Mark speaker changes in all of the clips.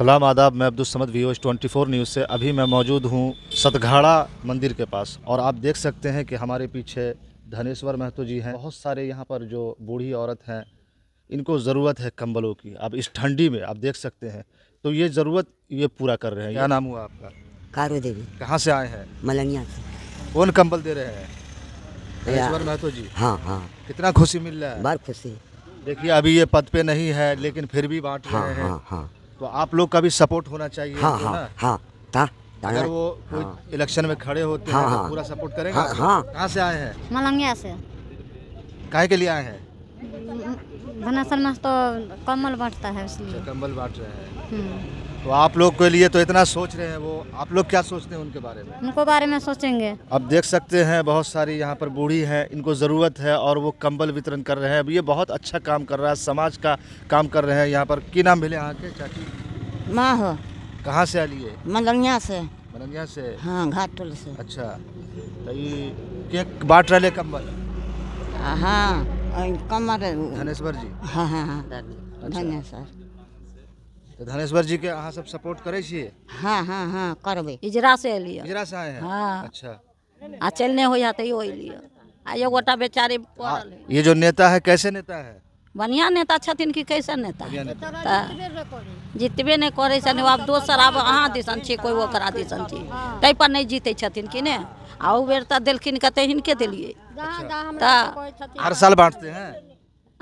Speaker 1: सलाम आदाब मैं Abdul Samad V twenty four news से अभी मैं मौजूद हूँ सतघाड़ा मंदिर के पास और आप देख सकते हैं कि हमारे पीछे धनेश्वर महतो जी हैं बहुत सारे यहाँ पर जो बूढ़ी औरत हैं इनको ज़रूरत है कंबलों की अब इस ठंडी में आप देख सकते हैं तो ये ज़रूरत ये पूरा कर रहे हैं क्या नाम हुआ आपका कारो देवी कहाँ से आए हैं मलनिया से कौन कंबल दे रहे हैं
Speaker 2: धनेश्वर महतो जी
Speaker 1: हाँ हाँ कितना खुशी मिल रहा है बार खुशी देखिए अभी ये पद पे नहीं है लेकिन फिर भी बांट हाँ, रहे हैं हाँ, हाँ, हाँ। तो आप लोग का भी सपोर्ट होना चाहिए हाँ तो हाँ हाँ था अगर वो कोई इलेक्शन हाँ। में खड़े होते हैं हाँ, तो हाँ। पूरा सपोर्ट करेंगे हाँ, कहाँ से आए हैं मलंगिया से काहे के लिए आए
Speaker 2: हैं घनासल में तो कम्बल बांटता है इसलिए
Speaker 1: अच्छा, कम्बल बांट रहे हैं हम्म। तो आप लोग के लिए तो इतना सोच रहे हैं वो आप लोग क्या सोचते हैं उनके बारे में
Speaker 2: उनको बारे में सोचेंगे
Speaker 1: अब देख सकते हैं बहुत सारी यहाँ पर बूढ़ी हैं इनको ज़रूरत है और वो कंबल वितरण कर रहे हैं अब ये बहुत अच्छा काम कर रहा है समाज का काम कर रहे हैं यहाँ पर की नाम मिले यहाँ के चाची माँ हो कहाँ से आलिए मलंगिया से मलंगिया से हाँ टोल से अच्छा तो ये बांट रहे कम्बल हाँ, हाँ कमर धनेश्वर जी हाँ हाँ हाँ अच्छा। धन्यवाद सर धनेश्वर जी के अहा सब सपोर्ट करे छी हां हां हां करबे इजरा से एलियै इजरा से आए हैं हाँ। अच्छा आ चलने हो होइ हँ तैयो एलियै आ एक गोटा बेचारे पड़ल ये जो नेता है कैसे नेता है बनिया नेता छथिन कि कैसन नेता नेता तऽ जितबे नहि करै छथिन आब दोसर आब अहा दिसन छी कोइ ओकरा दिसन छी ताहिपर नहि जीतै छथिन कि ने आ ओ बेर त देलखिन कते हिनके देलियै अच्छा। तऽ हर साल बांटते हैं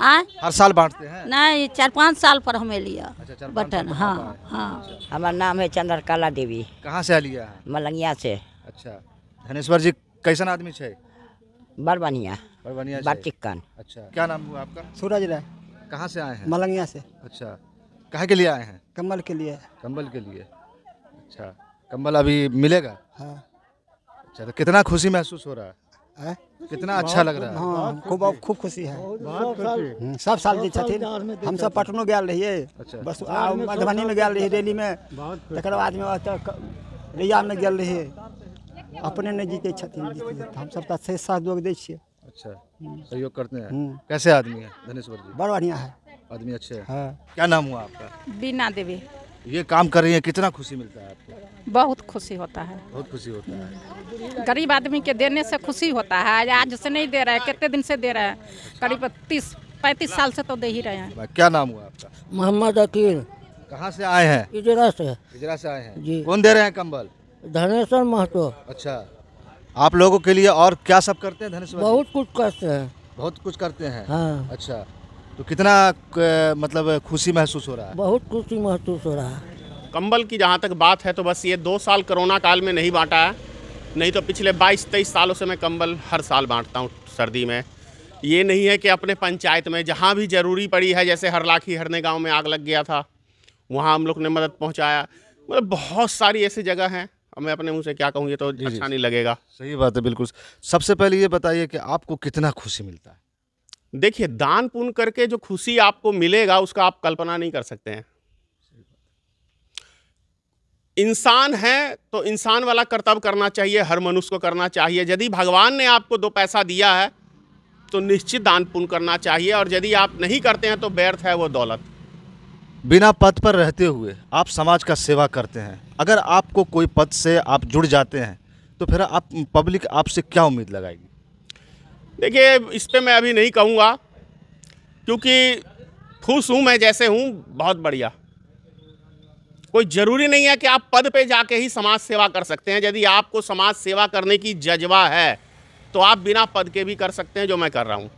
Speaker 1: आ? हर साल बांटते हैं नहीं चार पाँच साल पर हमें लिया अच्छा, बटन हाँ हाँ अच्छा, अच्छा। हमारा नाम है चंद्रकला देवी कहाँ से लिया मलंगिया से अच्छा धनेश्वर जी कैसन आदमी छे बड़ बढ़िया अच्छा क्या नाम हुआ आपका सूरज राय कहाँ से आए हैं मलंगिया से अच्छा कहाँ के लिए आए हैं कम्बल के लिए कम्बल के लिए अच्छा कम्बल अभी मिलेगा हाँ अच्छा तो कितना खुशी महसूस हो रहा है है? कितना अच्छा लग रहा है हाँ खूब खूब खुशी है हम्म, सब अच्छा। साल जी तो छथिन हम सब पटनो गया रहिए बस मधुबनी में गया रही रैली में तक बाद में रैया में गया रही अपने नहीं जीते छथिन हम सबका शेष सहयोग दे छियै अच्छा हम्म। सहयोग करते हैं हम्म। कैसे आदमी है धनेश्वर जी बड़ा बढ़िया है आदमी अच्छे है हाँ। क्या नाम हुआ आपका बीना देवी ये काम कर रही है कितना खुशी मिलता है आपको बहुत खुशी होता है बहुत खुशी होता है गरीब आदमी के देने से खुशी होता है आज से नहीं दे रहे हैं कितने दिन से दे रहे हैं करीब तीस पैंतीस साल से तो दे ही रहे हैं क्या नाम हुआ आपका मोहम्मद अकील कहाँ से आए हैं इजरा से इजरा से आए हैं जी कौन दे रहे हैं कम्बल धनेश्वर महतो अच्छा आप लोगों के लिए और क्या सब करते हैं धनेश्वर बहुत कुछ करते हैं बहुत कुछ करते हैं हाँ अच्छा तो कितना मतलब खुशी महसूस हो रहा है बहुत खुशी महसूस हो रहा है
Speaker 2: कंबल की जहाँ तक बात है तो बस ये दो साल कोरोना काल में नहीं बांटा है नहीं तो पिछले 22-23 सालों से मैं कंबल हर साल बांटता हूँ सर्दी में ये नहीं है कि अपने पंचायत में जहाँ भी ज़रूरी पड़ी है जैसे हरलाखी हरने गाँव में आग लग गया था वहाँ हम लोग ने मदद पहुँचाया मतलब बहुत सारी ऐसी जगह हैं अब मैं अपने मुँह से क्या कहूँ ये तो अच्छा नहीं लगेगा
Speaker 1: सही बात है बिल्कुल सबसे पहले ये बताइए कि आपको कितना खुशी मिलता है
Speaker 2: देखिए दान पुण्य करके जो खुशी आपको मिलेगा उसका आप कल्पना नहीं कर सकते हैं इंसान हैं तो इंसान वाला कर्तव्य करना चाहिए हर मनुष्य को करना चाहिए यदि भगवान ने आपको दो पैसा दिया है तो निश्चित दान पुण्य करना चाहिए और यदि आप नहीं करते हैं तो व्यर्थ है वो दौलत
Speaker 1: बिना पद पर रहते हुए आप समाज का सेवा करते हैं अगर आपको कोई पद से आप जुड़ जाते हैं तो फिर आप पब्लिक
Speaker 2: आपसे क्या उम्मीद लगाएगी देखिए इस पर मैं अभी नहीं कहूँगा क्योंकि खुश हूँ मैं जैसे हूँ बहुत बढ़िया कोई जरूरी नहीं है कि आप पद पे जाके ही समाज सेवा कर सकते हैं यदि आपको समाज सेवा करने की जज्बा है तो आप बिना पद के भी कर सकते हैं जो मैं कर रहा हूँ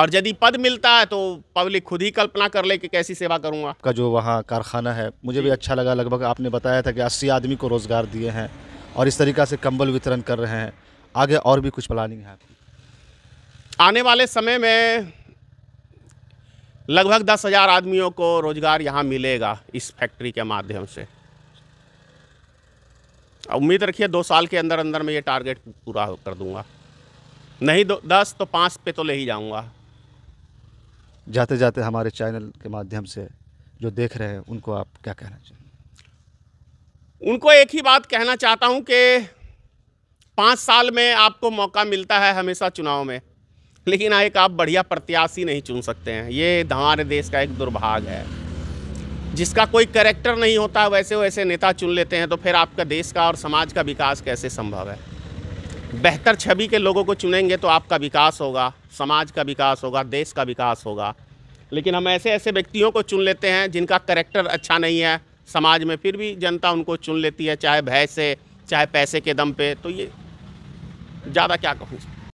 Speaker 2: और यदि पद मिलता है तो पब्लिक खुद ही कल्पना कर ले कि कैसी सेवा करूँगा आपका
Speaker 1: जो वहाँ कारखाना है मुझे भी अच्छा लगा लगभग आपने बताया था कि अस्सी आदमी को रोज़गार दिए हैं और इस तरीक़ा से कंबल वितरण कर रहे हैं आगे और भी कुछ प्लानिंग है आपकी
Speaker 2: आने वाले समय में लगभग दस हज़ार आदमियों को रोज़गार यहाँ मिलेगा इस फैक्ट्री के माध्यम से उम्मीद रखिए दो साल के अंदर अंदर मैं ये टारगेट पूरा कर दूंगा नहीं दो दस तो पाँच पे तो ले ही जाऊंगा
Speaker 1: जाते जाते हमारे चैनल के माध्यम से जो देख रहे हैं उनको आप क्या कहना
Speaker 2: चाहिए उनको एक ही बात कहना चाहता हूँ कि पाँच साल में आपको मौका मिलता है हमेशा चुनाव में लेकिन एक आप बढ़िया प्रत्याशी नहीं चुन सकते हैं ये हमारे देश का एक दुर्भाग है जिसका कोई करेक्टर नहीं होता वैसे वैसे नेता चुन लेते हैं तो फिर आपका देश का और समाज का विकास कैसे संभव है बेहतर छवि के लोगों को चुनेंगे तो आपका विकास होगा समाज का विकास होगा देश का विकास होगा लेकिन हम ऐसे ऐसे व्यक्तियों को चुन लेते हैं जिनका करेक्टर अच्छा नहीं है समाज में फिर भी जनता उनको चुन लेती है चाहे भय से चाहे पैसे के दम पे तो ये ज़्यादा क्या कहूँ